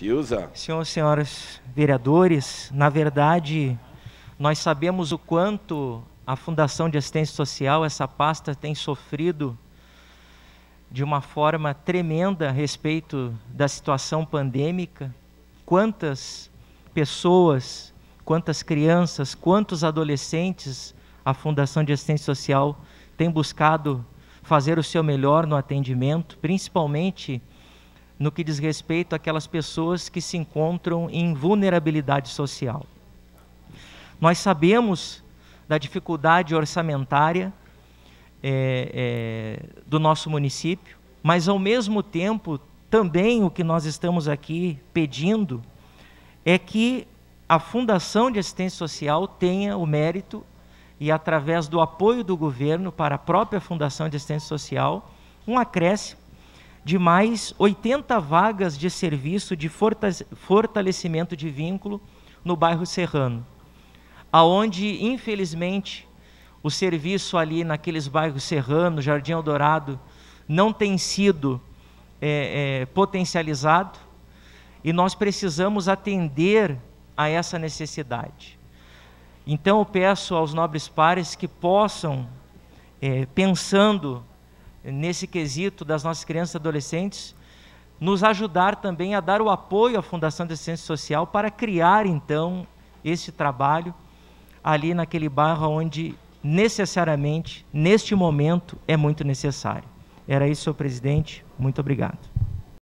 Fiuza. Senhoras e senhores vereadores, na verdade, nós sabemos o quanto a Fundação de Assistência Social, essa pasta, tem sofrido de uma forma tremenda a respeito da situação pandêmica. Quantas pessoas, quantas crianças, quantos adolescentes a Fundação de Assistência Social tem buscado fazer o seu melhor no atendimento, principalmente no que diz respeito àquelas pessoas que se encontram em vulnerabilidade social. Nós sabemos da dificuldade orçamentária é, é, do nosso município, mas ao mesmo tempo também o que nós estamos aqui pedindo é que a Fundação de Assistência Social tenha o mérito e através do apoio do governo para a própria Fundação de Assistência Social um acréscimo de mais 80 vagas de serviço de fortalecimento de vínculo no bairro Serrano, aonde infelizmente o serviço ali naqueles bairros Serrano, Jardim Eldorado, não tem sido é, é, potencializado e nós precisamos atender a essa necessidade. Então eu peço aos nobres pares que possam, é, pensando nesse quesito das nossas crianças e adolescentes, nos ajudar também a dar o apoio à Fundação de Assistência Social para criar então esse trabalho ali naquele bairro onde necessariamente, neste momento, é muito necessário. Era isso, senhor presidente. Muito obrigado.